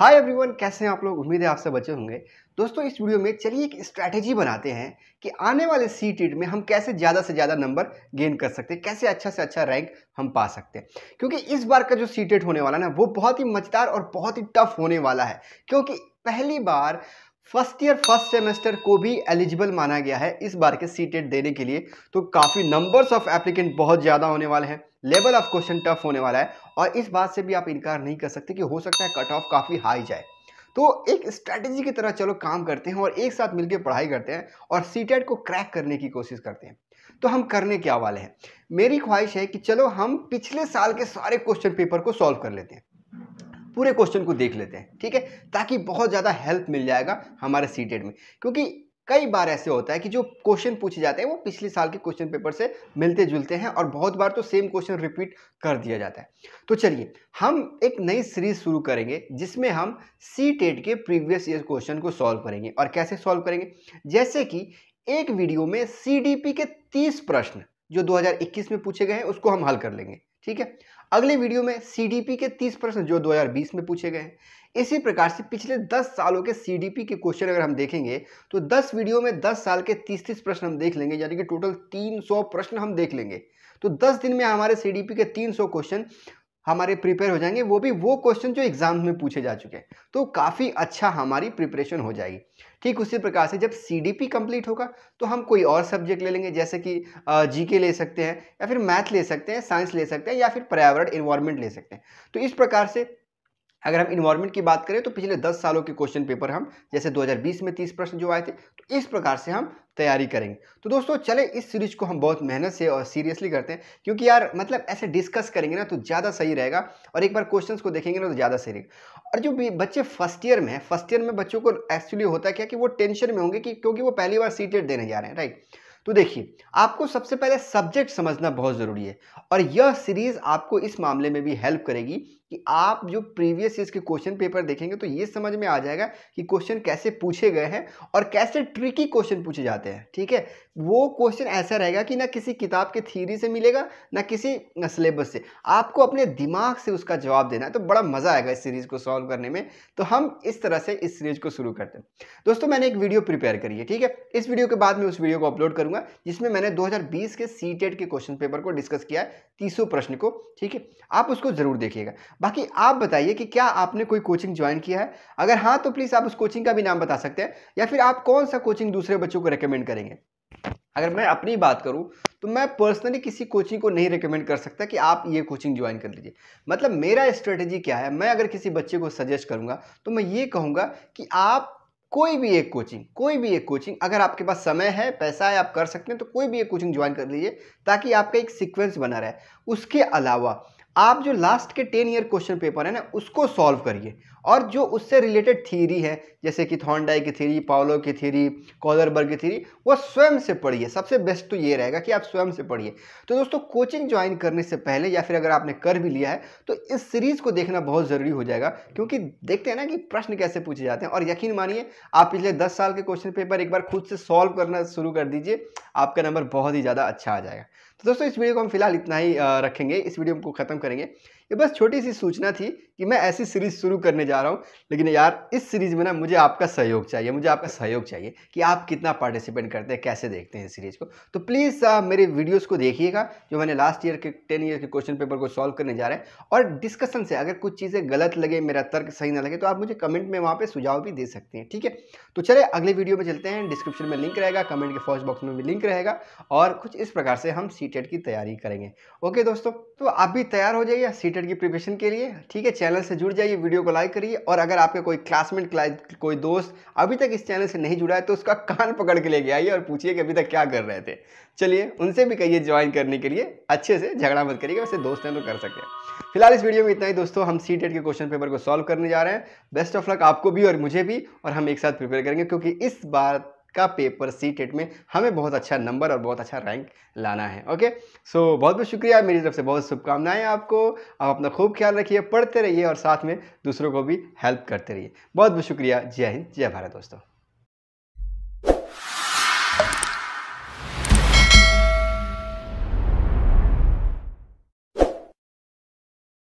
hi everyone कैसे हैं आप लोग उम्मीद है आपसे बचे होंगे दोस्तों इस वीडियो में चलिए एक स्ट्रैटेजी बनाते हैं कि आने वाले सी टीट में हम कैसे ज़्यादा से ज़्यादा नंबर गेन कर सकते हैं कैसे अच्छा से अच्छा रैंक हम पा सकते हैं क्योंकि इस बार का जो सी टेट होने वाला ना वो बहुत ही मजेदार और बहुत ही टफ होने वाला है क्योंकि पहली बार फर्स्ट ईयर फर्स्ट सेमेस्टर को भी एलिजिबल माना गया है इस बार के सी टेट e देने के लिए तो काफ़ी नंबर्स ऑफ एप्लीकेंट बहुत ज़्यादा होने वाले हैं लेवल ऑफ क्वेश्चन टफ होने वाला है और इस बात से भी आप इनकार नहीं कर सकते कि हो सकता है कट ऑफ काफ़ी हाई जाए तो एक स्ट्रैटेजी की तरह चलो काम करते हैं और एक साथ मिलकर पढ़ाई करते हैं और सी टेट e को क्रैक करने की कोशिश करते हैं तो हम करने क्या वाले हैं मेरी ख्वाहिश है कि चलो हम पिछले साल के सारे क्वेश्चन पेपर को सॉल्व कर लेते हैं पूरे क्वेश्चन को देख लेते हैं ठीक है ताकि बहुत ज़्यादा हेल्प मिल जाएगा हमारे सीटेड e में क्योंकि कई बार ऐसे होता है कि जो क्वेश्चन पूछे जाते हैं वो पिछले साल के क्वेश्चन पेपर से मिलते जुलते हैं और बहुत बार तो सेम क्वेश्चन रिपीट कर दिया जाता है तो चलिए हम एक नई सीरीज शुरू करेंगे जिसमें हम सी टेट e के प्रीवियस ईयर क्वेश्चन को सॉल्व करेंगे और कैसे सॉल्व करेंगे जैसे कि एक वीडियो में सी के तीस प्रश्न जो दो में पूछे गए हैं उसको हम हल कर लेंगे ठीक है अगले वीडियो में सीडीपी के 30 प्रश्न जो 2020 में पूछे गए हैं इसी प्रकार से पिछले 10 सालों के सीडीपी के क्वेश्चन अगर हम देखेंगे तो 10 वीडियो में 10 साल के 30-30 प्रश्न हम देख लेंगे यानी कि टोटल 300 प्रश्न हम देख लेंगे तो 10 दिन में हमारे सीडीपी के 300 क्वेश्चन हमारे प्रिपेयर हो जाएंगे वो भी वो क्वेश्चन जो एग्जाम में पूछे जा चुके हैं तो काफ़ी अच्छा हमारी प्रिपरेशन हो जाएगी ठीक उसी प्रकार से जब सी डी पी कंप्लीट होगा तो हम कोई और सब्जेक्ट ले लेंगे जैसे कि जी के ले सकते हैं या फिर मैथ ले सकते हैं साइंस ले सकते हैं या फिर पर्यावरण इन्वायरमेंट ले सकते हैं तो इस प्रकार से अगर हम इन्वायरमेंट की बात करें तो पिछले दस सालों के क्वेश्चन पेपर हम जैसे 2020 में 30 प्रश्न जो आए थे तो इस प्रकार से हम तैयारी करेंगे तो दोस्तों चले इस सीरीज को हम बहुत मेहनत से और सीरियसली करते हैं क्योंकि यार मतलब ऐसे डिस्कस करेंगे ना तो ज़्यादा सही रहेगा और एक बार क्वेश्चन को देखेंगे ना तो ज़्यादा सही रहेगा और जो बच्चे फर्स्ट ईयर में है फर्स्ट ईयर में बच्चों को एक्चुअली होता है क्या कि वो टेंशन में होंगे कि क्योंकि वो पहली बार सीटेट e देने जा रहे हैं राइट तो देखिए आपको सबसे पहले सब्जेक्ट समझना बहुत ज़रूरी है और यह सीरीज़ आपको इस मामले में भी हेल्प करेगी कि आप जो प्रीवियस ईयर के क्वेश्चन पेपर देखेंगे तो ये समझ में आ जाएगा कि क्वेश्चन कैसे पूछे गए हैं और कैसे ट्रिकी क्वेश्चन पूछे जाते हैं ठीक है वो क्वेश्चन ऐसा रहेगा कि ना किसी किताब के थीरी से मिलेगा ना किसी सिलेबस से आपको अपने दिमाग से उसका जवाब देना है तो बड़ा मज़ा आएगा इस सीरीज़ को सॉल्व करने में तो हम इस तरह से इस सीरीज़ को शुरू करते हैं दोस्तों मैंने एक वीडियो प्रिपेयर करी है ठीक है इस वीडियो के बाद मैं उस वीडियो को अपलोड करूंगा जिसमें मैंने दो के सी e के क्वेश्चन पेपर को डिस्कस किया है तीसों प्रश्न को ठीक है आप उसको ज़रूर देखिएगा बाकी आप बताइए कि क्या आपने कोई कोचिंग ज्वाइन किया है अगर हाँ तो प्लीज़ आप उस कोचिंग का भी नाम बता सकते हैं या फिर आप कौन सा कोचिंग दूसरे बच्चों को रिकमेंड करेंगे अगर मैं अपनी बात करूं तो मैं पर्सनली किसी कोचिंग को नहीं रिकमेंड कर सकता कि आप ये कोचिंग ज्वाइन कर लीजिए मतलब मेरा स्ट्रेटजी क्या है मैं अगर किसी बच्चे को सजेस्ट करूंगा तो मैं ये कहूंगा कि आप कोई भी एक कोचिंग कोई भी एक कोचिंग अगर आपके पास समय है पैसा है आप कर सकते हैं तो कोई भी एक कोचिंग ज्वाइन कर लीजिए ताकि आपका एक सिक्वेंस बना रहे उसके अलावा आप जो लास्ट के टेन ईयर क्वेश्चन पेपर है ना उसको सॉल्व करिए और जो उससे रिलेटेड थीरी है जैसे कि थॉन्डाई की थीरी पावलो की थीरी कॉलरबर्ग की थीरी वो स्वयं से पढ़िए सबसे बेस्ट तो ये रहेगा कि आप स्वयं से पढ़िए तो दोस्तों कोचिंग ज्वाइन करने से पहले या फिर अगर आपने कर भी लिया है तो इस सीरीज़ को देखना बहुत ज़रूरी हो जाएगा क्योंकि देखते हैं ना कि प्रश्न कैसे पूछे जाते हैं और यकीन मानिए आप पिछले दस साल के क्वेश्चन पेपर एक बार खुद से सॉल्व करना शुरू कर दीजिए आपका नंबर बहुत ही ज़्यादा अच्छा आ जाएगा तो दोस्तों इस वीडियो को हम फिलहाल इतना ही रखेंगे इस वीडियो को ख़त्म करेंगे ये बस छोटी सी सूचना थी कि मैं ऐसी सीरीज़ शुरू करने जा रहा हूँ लेकिन यार इस सीरीज़ में ना मुझे आपका सहयोग चाहिए मुझे आपका सहयोग चाहिए कि आप कितना पार्टिसिपेट करते हैं कैसे देखते हैं इस सीरीज़ को तो प्लीज़ मेरे वीडियोज़ को देखिएगा जो मैंने लास्ट ईयर के टेन ईयर के क्वेश्चन पेपर को सॉल्व करने जा रहे हैं और डिस्कशन से अगर कुछ चीज़ें गलत लगे मेरा तर्क सही ना लगे तो आप मुझे कमेंट में वहाँ पर सुझाव भी दे सकते हैं ठीक है तो चले अगले वीडियो में चलते हैं डिस्क्रिप्शन में लिंक रहेगा कमेंट के फर्स्ट बॉक्स में भी लिंक रहेगा और कुछ इस प्रकार से हम सी e की तैयारी करेंगे ओके दोस्तों तो आप भी तैयार हो जाइए सी कॉम्पिटेटिव की प्रिपरेशन के लिए ठीक है चैनल से जुड़ जाइए वीडियो को लाइक करिए और अगर आपके कोई क्लासमेट कोई दोस्त अभी तक इस चैनल से नहीं जुड़ा है तो उसका कान पकड़ के लेके आइए और पूछिए कि अभी तक क्या कर रहे थे चलिए उनसे भी कहिए ज्वाइन करने के लिए अच्छे से झगड़ा मत करिएगा वैसे दोस्त हैं तो कर सकते हैं फिलहाल इस वीडियो में इतना ही दोस्तों हम सी के क्वेश्चन पेपर को सॉल्व करने जा रहे हैं बेस्ट ऑफ लक आपको भी और मुझे भी और हम एक साथ प्रिपेयर करेंगे क्योंकि इस बार का पेपर सी टेट में हमें बहुत अच्छा नंबर और बहुत अच्छा रैंक लाना है ओके सो so, बहुत बहुत शुक्रिया मेरी तरफ से बहुत शुभकामनाएं आपको आप अपना खूब ख्याल रखिए पढ़ते रहिए और साथ में दूसरों को भी हेल्प करते रहिए बहुत बहुत शुक्रिया जय हिंद जय भारत दोस्तों